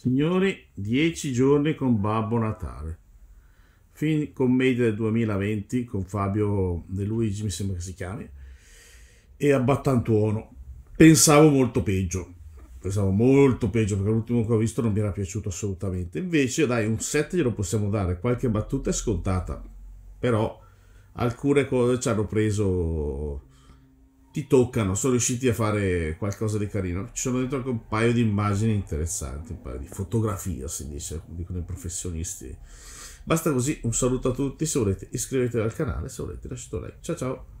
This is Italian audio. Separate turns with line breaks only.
Signori, dieci giorni con Babbo Natale. Fin commedia del 2020 con Fabio De Luigi, mi sembra che si chiami, e Abbattantuono. Pensavo molto peggio, pensavo molto peggio perché l'ultimo che ho visto non mi era piaciuto assolutamente. Invece, dai, un set glielo possiamo dare, qualche battuta è scontata, però alcune cose ci hanno preso ti toccano, sono riusciti a fare qualcosa di carino. Ci sono dentro anche un paio di immagini interessanti, un paio di fotografia, si dice, dicono i professionisti. Basta così, un saluto a tutti, se volete iscrivetevi al canale, se volete lasciate un like. Ciao ciao!